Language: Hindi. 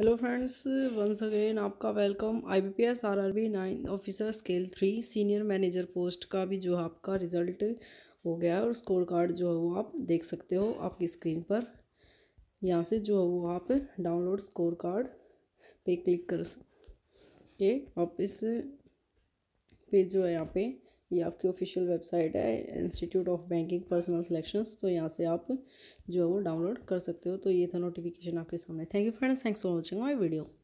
हेलो फ्रेंड्स वंस अगेन आपका welcome I B P S R R B nine officer scale three senior manager post का भी जो आपका रिजल्ट हो गया है और स्कोर कार्ड जो है वो आप देख सकते हो आपकी स्क्रीन पर यहाँ से जो है वो आप डाउनलोड स्कोर कार्ड पे क्लिक कर के आप इस पे जो है यहाँ पे ये आपकी ऑफिशियल वेबसाइट है institute of banking personal selections तो यहाँ से आप जो है वो डाउनलोड कर सकते हो तो ये था नोटिफिकेशन आपके सामने thank you friends thanks for watching my video